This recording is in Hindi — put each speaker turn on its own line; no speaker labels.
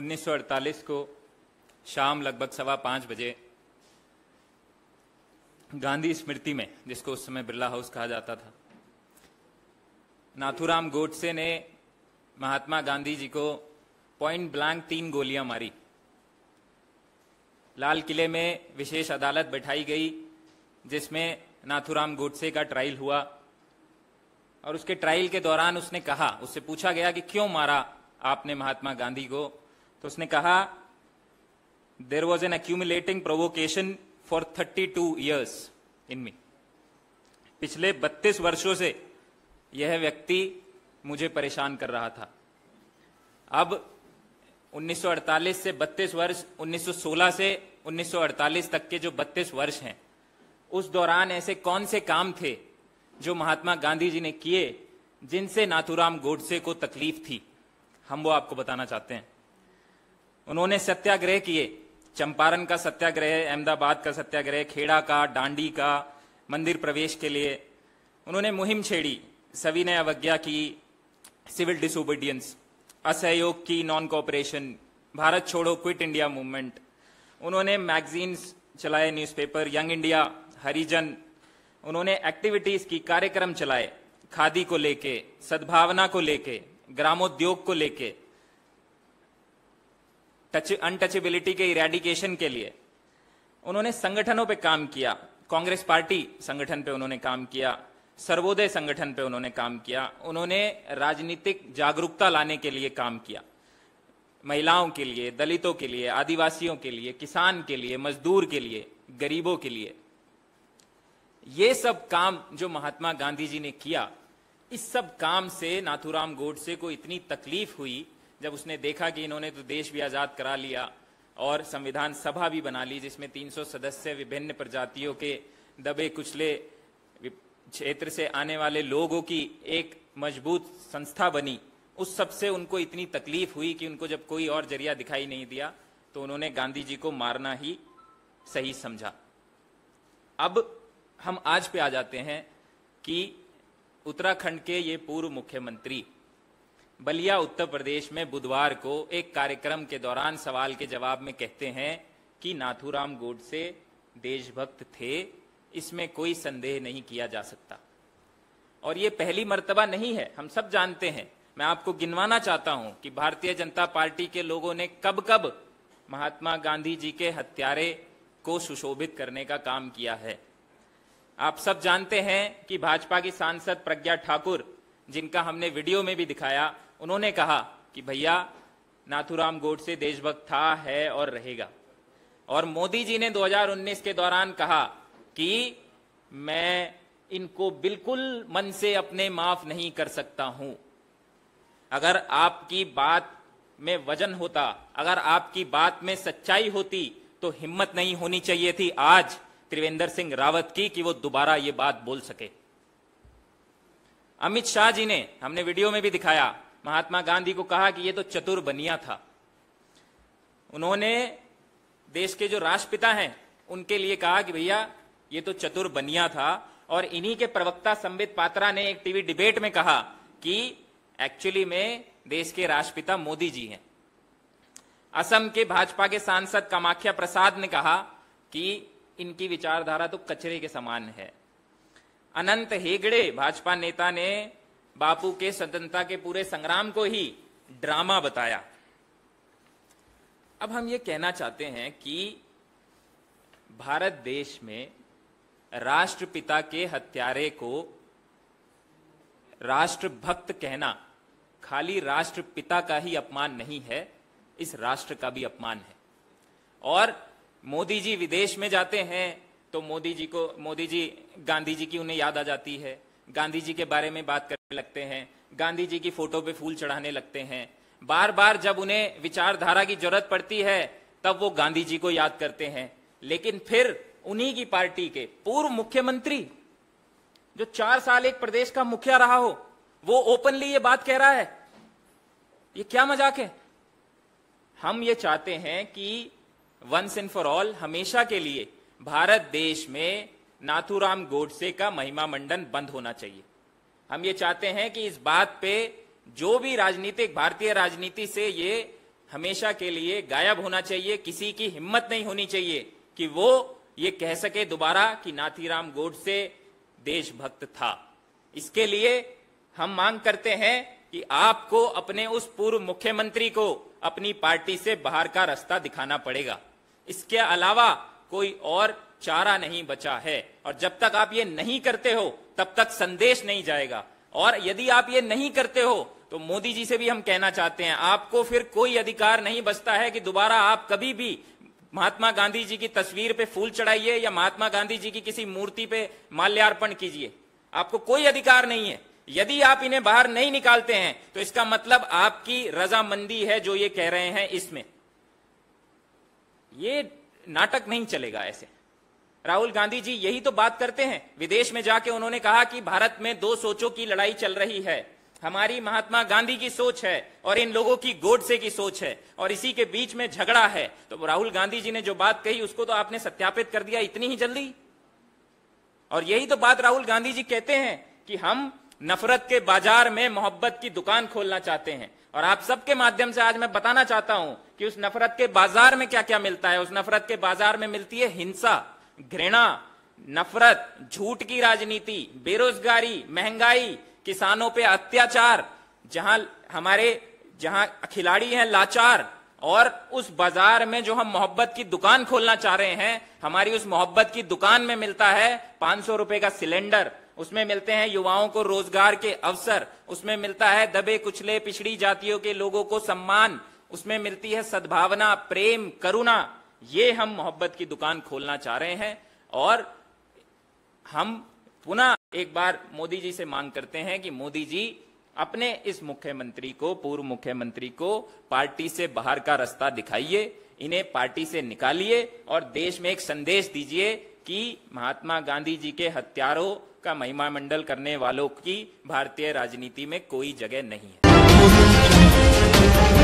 1948 को शाम लगभग सवा पांच बजे गांधी स्मृति में जिसको उस समय बिरला हाउस कहा जाता था नाथुराम गोडसे ने महात्मा गांधी जी को पॉइंट ब्लैंक तीन गोलियां मारी लाल किले में विशेष अदालत बैठाई गई जिसमें नाथुराम गोडसे का ट्रायल हुआ और उसके ट्रायल के दौरान उसने कहा उससे पूछा गया कि क्यों मारा आपने महात्मा गांधी को तो उसने कहा there was an accumulating provocation for thirty two years इनमें पिछले बत्तीस वर्षों से यह व्यक्ति मुझे परेशान कर रहा था अब 1948 से 32 वर्ष 1916 से 1948 तक के जो 32 वर्ष हैं उस दौरान ऐसे कौन से काम थे जो महात्मा गांधी जी ने किए जिनसे नाथुराम गोडसे को तकलीफ थी हम वो आपको बताना चाहते हैं उन्होंने सत्याग्रह किए चंपारण का सत्याग्रह अहमदाबाद का सत्याग्रह खेड़ा का डांडी का मंदिर प्रवेश के लिए उन्होंने मुहिम छेड़ी सविनय अवज्ञा की सिविल डिसोबीडियंस असहयोग की नॉन कॉपरेशन भारत छोड़ो क्विट इंडिया मूवमेंट उन्होंने मैगजीन्स चलाए न्यूज़पेपर यंग इंडिया हरिजन उन्होंने एक्टिविटीज की कार्यक्रम चलाए खादी को लेके सद्भावना को लेके ग्रामोद्योग को लेके टच अनटचेबिलिटी के इरेडिकेशन के लिए उन्होंने संगठनों पे काम किया कांग्रेस पार्टी संगठन पे उन्होंने काम किया सर्वोदय संगठन पे उन्होंने काम किया उन्होंने राजनीतिक जागरूकता लाने के लिए काम किया महिलाओं के लिए दलितों के लिए आदिवासियों के लिए किसान के लिए मजदूर के लिए गरीबों के लिए ये सब काम जो महात्मा गांधी जी ने किया इस सब काम से नाथुराम गोडसे को इतनी तकलीफ हुई जब उसने देखा कि इन्होंने तो देश भी आज़ाद करा लिया और संविधान सभा भी बना ली जिसमें 300 सदस्य विभिन्न प्रजातियों के दबे कुचले क्षेत्र से आने वाले लोगों की एक मजबूत संस्था बनी उस सब से उनको इतनी तकलीफ हुई कि उनको जब कोई और जरिया दिखाई नहीं दिया तो उन्होंने गांधी जी को मारना ही सही समझा अब हम आज पे आ जाते हैं कि उत्तराखंड के ये पूर्व मुख्यमंत्री बलिया उत्तर प्रदेश में बुधवार को एक कार्यक्रम के दौरान सवाल के जवाब में कहते हैं कि नाथूराम गोडसे देशभक्त थे इसमें कोई संदेह नहीं किया जा सकता और ये पहली मर्तबा नहीं है हम सब जानते हैं मैं आपको गिनवाना चाहता हूं कि भारतीय जनता पार्टी के लोगों ने कब कब महात्मा गांधी जी के हत्यारे को सुशोभित करने का काम किया है आप सब जानते हैं कि भाजपा की सांसद प्रज्ञा ठाकुर जिनका हमने वीडियो में भी दिखाया उन्होंने कहा कि भैया नाथुराम गोडसे देशभक्त था है और रहेगा और मोदी जी ने 2019 के दौरान कहा कि मैं इनको बिल्कुल मन से अपने माफ नहीं कर सकता हूं अगर आपकी बात में वजन होता अगर आपकी बात में सच्चाई होती तो हिम्मत नहीं होनी चाहिए थी आज त्रिवेंद्र सिंह रावत की कि वो दोबारा ये बात बोल सके अमित शाह जी ने हमने वीडियो में भी दिखाया महात्मा गांधी को कहा कि ये तो चतुर बनिया था उन्होंने देश के जो राष्ट्रपिता हैं उनके लिए कहा कि भैया ये तो चतुर बनिया था और इन्हीं के प्रवक्ता संबित पात्रा ने एक टीवी डिबेट में कहा कि एक्चुअली में देश के राष्ट्रपिता मोदी जी हैं असम के भाजपा के सांसद कामाख्या प्रसाद ने कहा कि इनकी विचारधारा तो कचरे के समान है अनंत हेगड़े भाजपा नेता ने बापू के स्वतंत्रता के पूरे संग्राम को ही ड्रामा बताया अब हम ये कहना चाहते हैं कि भारत देश में राष्ट्रपिता के हत्यारे को राष्ट्रभक्त कहना खाली राष्ट्रपिता का ही अपमान नहीं है इस राष्ट्र का भी अपमान है और मोदी जी विदेश में जाते हैं तो मोदी जी को मोदी जी गांधी जी की उन्हें याद आ जाती है गांधी जी के बारे में बात करने लगते हैं गांधी जी की फोटो पे फूल चढ़ाने लगते हैं बार बार जब उन्हें विचारधारा की जरूरत पड़ती है तब वो गांधी जी को याद करते हैं लेकिन फिर उन्हीं की पार्टी के पूर्व मुख्यमंत्री जो चार साल एक प्रदेश का मुखिया रहा हो वो ओपनली ये बात कह रहा है ये क्या मजाक है हम ये चाहते हैं कि वंस एंड फॉर ऑल हमेशा के लिए भारत देश में नाथूराम गोडसे का महिमा मंडन बंद होना चाहिए हम ये चाहते हैं कि इस बात पे जो भी राजनीतिक भारतीय राजनीति से ये हमेशा के लिए गायब होना चाहिए किसी की हिम्मत नहीं होनी चाहिए कि वो ये कह सके दोबारा कि नाथीराम गोडसे देशभक्त था इसके लिए हम मांग करते हैं कि आपको अपने उस पूर्व मुख्यमंत्री को अपनी पार्टी से बाहर का रास्ता दिखाना पड़ेगा इसके अलावा कोई और चारा नहीं बचा है और जब तक आप ये नहीं करते हो तब तक संदेश नहीं जाएगा और यदि आप ये नहीं करते हो तो मोदी जी से भी हम कहना चाहते हैं आपको फिर कोई अधिकार नहीं बचता है कि दोबारा आप कभी भी महात्मा गांधी जी की तस्वीर पे फूल चढ़ाइए या महात्मा गांधी जी की किसी मूर्ति पे माल्यार्पण कीजिए आपको कोई अधिकार नहीं है यदि आप इन्हें बाहर नहीं निकालते हैं तो इसका मतलब आपकी रजामंदी है जो ये कह रहे हैं इसमें ये नाटक नहीं चलेगा ऐसे राहुल गांधी जी यही तो बात करते हैं विदेश में जाके उन्होंने कहा कि भारत में दो सोचों की लड़ाई चल रही है हमारी महात्मा गांधी की सोच है और इन लोगों की गोडसे की सोच है और इसी के बीच में झगड़ा है तो राहुल गांधी जी ने जो बात कही उसको तो आपने सत्यापित कर दिया इतनी ही जल्दी और यही तो बात राहुल गांधी जी कहते हैं कि हम नफरत के बाजार में मोहब्बत की दुकान खोलना चाहते हैं और आप सबके माध्यम से आज मैं बताना चाहता हूं कि उस नफरत के बाजार में क्या क्या मिलता है उस नफरत के बाजार में मिलती है हिंसा घृणा नफरत झूठ की राजनीति बेरोजगारी महंगाई किसानों पे अत्याचार जहां हमारे जहां खिलाड़ी हैं लाचार और उस बाजार में जो हम मोहब्बत की दुकान खोलना चाह रहे हैं हमारी उस मोहब्बत की दुकान में मिलता है पांच सौ रुपए का सिलेंडर उसमें मिलते हैं युवाओं को रोजगार के अवसर उसमें मिलता है दबे कुचले पिछड़ी जातियों के लोगों को सम्मान उसमें मिलती है सद्भावना प्रेम करुणा ये हम मोहब्बत की दुकान खोलना चाह रहे हैं और हम पुनः एक बार मोदी जी से मांग करते हैं कि मोदी जी अपने इस मुख्यमंत्री को पूर्व मुख्यमंत्री को पार्टी से बाहर का रास्ता दिखाइए इन्हें पार्टी से निकालिए और देश में एक संदेश दीजिए कि महात्मा गांधी जी के हत्यारों का महिमा मंडल करने वालों की भारतीय राजनीति में कोई जगह नहीं है